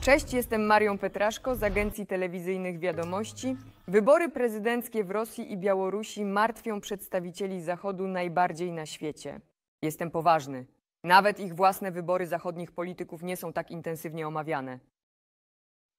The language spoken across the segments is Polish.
Cześć, jestem Marią Petraszko z agencji telewizyjnych Wiadomości. Wybory prezydenckie w Rosji i Białorusi martwią przedstawicieli Zachodu najbardziej na świecie. Jestem poważny. Nawet ich własne wybory zachodnich polityków nie są tak intensywnie omawiane.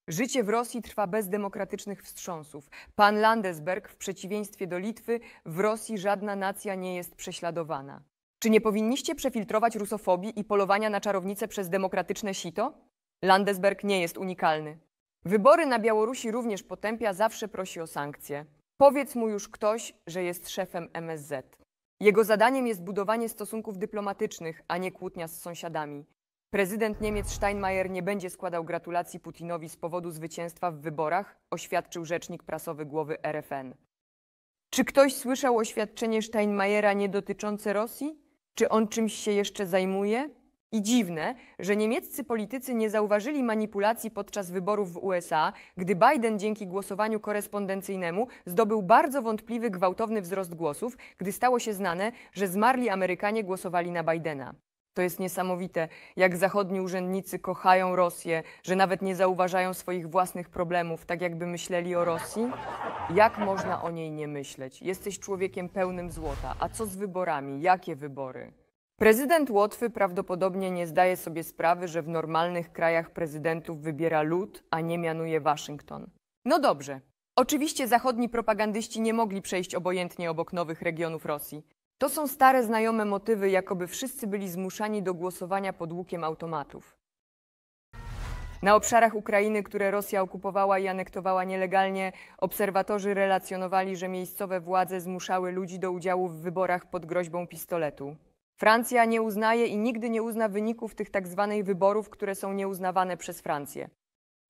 Życie w Rosji trwa bez demokratycznych wstrząsów. Pan Landesberg, w przeciwieństwie do Litwy, w Rosji żadna nacja nie jest prześladowana. Czy nie powinniście przefiltrować rusofobii i polowania na czarownicę przez demokratyczne sito? Landesberg nie jest unikalny. Wybory na Białorusi również potępia, zawsze prosi o sankcje. Powiedz mu już ktoś, że jest szefem MSZ. Jego zadaniem jest budowanie stosunków dyplomatycznych, a nie kłótnia z sąsiadami. Prezydent Niemiec Steinmeier nie będzie składał gratulacji Putinowi z powodu zwycięstwa w wyborach, oświadczył rzecznik prasowy głowy RFN. Czy ktoś słyszał oświadczenie Steinmeiera nie dotyczące Rosji? Czy on czymś się jeszcze zajmuje? I dziwne, że niemieccy politycy nie zauważyli manipulacji podczas wyborów w USA, gdy Biden dzięki głosowaniu korespondencyjnemu zdobył bardzo wątpliwy, gwałtowny wzrost głosów, gdy stało się znane, że zmarli Amerykanie głosowali na Bidena. To jest niesamowite, jak zachodni urzędnicy kochają Rosję, że nawet nie zauważają swoich własnych problemów, tak jakby myśleli o Rosji. Jak można o niej nie myśleć? Jesteś człowiekiem pełnym złota. A co z wyborami? Jakie wybory? Prezydent Łotwy prawdopodobnie nie zdaje sobie sprawy, że w normalnych krajach prezydentów wybiera lud, a nie mianuje Waszyngton. No dobrze. Oczywiście zachodni propagandyści nie mogli przejść obojętnie obok nowych regionów Rosji. To są stare znajome motywy, jakoby wszyscy byli zmuszani do głosowania pod łukiem automatów. Na obszarach Ukrainy, które Rosja okupowała i anektowała nielegalnie, obserwatorzy relacjonowali, że miejscowe władze zmuszały ludzi do udziału w wyborach pod groźbą pistoletu. Francja nie uznaje i nigdy nie uzna wyników tych tak zwanych wyborów, które są nieuznawane przez Francję.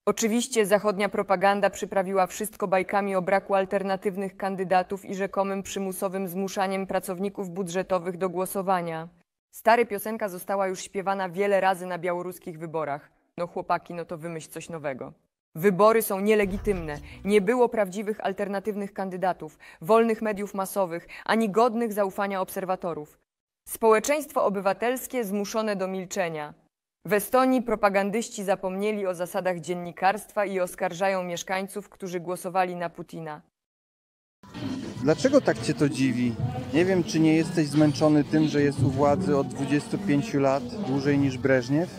Oczywiście zachodnia propaganda przyprawiła wszystko bajkami o braku alternatywnych kandydatów i rzekomym przymusowym zmuszaniem pracowników budżetowych do głosowania. Stary piosenka została już śpiewana wiele razy na białoruskich wyborach. No chłopaki, no to wymyśl coś nowego. Wybory są nielegitymne. Nie było prawdziwych alternatywnych kandydatów, wolnych mediów masowych, ani godnych zaufania obserwatorów. Społeczeństwo obywatelskie zmuszone do milczenia. W Estonii propagandyści zapomnieli o zasadach dziennikarstwa i oskarżają mieszkańców, którzy głosowali na Putina. Dlaczego tak cię to dziwi? Nie wiem, czy nie jesteś zmęczony tym, że jest u władzy od 25 lat, dłużej niż Breżniew?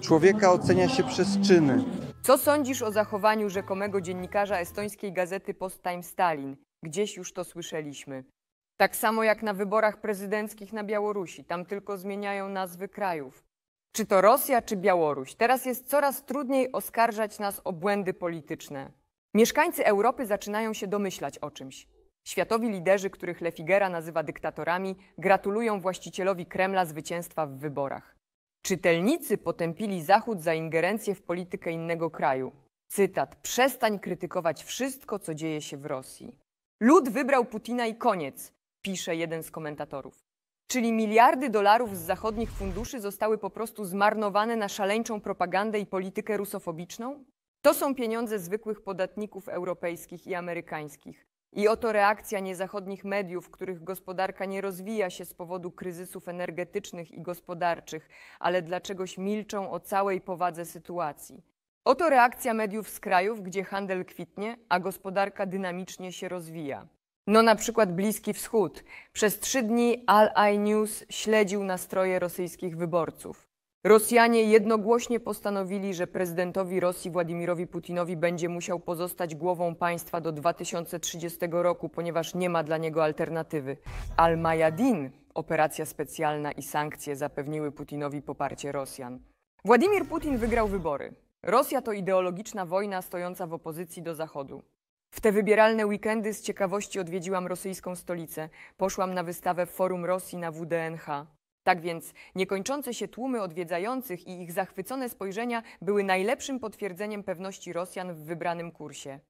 Człowieka ocenia się przez czyny. Co sądzisz o zachowaniu rzekomego dziennikarza estońskiej gazety Post Time Stalin? Gdzieś już to słyszeliśmy. Tak samo jak na wyborach prezydenckich na Białorusi, tam tylko zmieniają nazwy krajów. Czy to Rosja, czy Białoruś? Teraz jest coraz trudniej oskarżać nas o błędy polityczne. Mieszkańcy Europy zaczynają się domyślać o czymś. Światowi liderzy, których Lefigera nazywa dyktatorami, gratulują właścicielowi Kremla zwycięstwa w wyborach. Czytelnicy potępili Zachód za ingerencję w politykę innego kraju. Cytat: Przestań krytykować wszystko, co dzieje się w Rosji. Lud wybrał Putina i koniec pisze jeden z komentatorów. Czyli miliardy dolarów z zachodnich funduszy zostały po prostu zmarnowane na szaleńczą propagandę i politykę rusofobiczną? To są pieniądze zwykłych podatników europejskich i amerykańskich. I oto reakcja niezachodnich mediów, których gospodarka nie rozwija się z powodu kryzysów energetycznych i gospodarczych, ale dla czegoś milczą o całej powadze sytuacji. Oto reakcja mediów z krajów, gdzie handel kwitnie, a gospodarka dynamicznie się rozwija. No na przykład Bliski Wschód. Przez trzy dni Al-Ai News śledził nastroje rosyjskich wyborców. Rosjanie jednogłośnie postanowili, że prezydentowi Rosji Władimirowi Putinowi będzie musiał pozostać głową państwa do 2030 roku, ponieważ nie ma dla niego alternatywy. Al-Mayadin, operacja specjalna i sankcje zapewniły Putinowi poparcie Rosjan. Władimir Putin wygrał wybory. Rosja to ideologiczna wojna stojąca w opozycji do Zachodu te wybieralne weekendy z ciekawości odwiedziłam rosyjską stolicę. Poszłam na wystawę w Forum Rosji na WDNH. Tak więc niekończące się tłumy odwiedzających i ich zachwycone spojrzenia były najlepszym potwierdzeniem pewności Rosjan w wybranym kursie.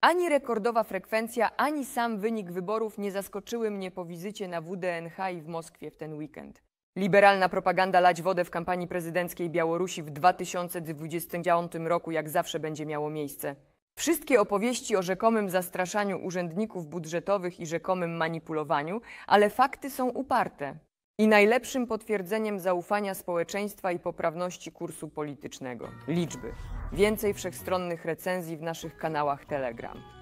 Ani rekordowa frekwencja, ani sam wynik wyborów nie zaskoczyły mnie po wizycie na WDNH i w Moskwie w ten weekend. Liberalna propaganda lać wodę w kampanii prezydenckiej Białorusi w 2029 roku jak zawsze będzie miało miejsce. Wszystkie opowieści o rzekomym zastraszaniu urzędników budżetowych i rzekomym manipulowaniu, ale fakty są uparte. I najlepszym potwierdzeniem zaufania społeczeństwa i poprawności kursu politycznego. Liczby. Więcej wszechstronnych recenzji w naszych kanałach Telegram.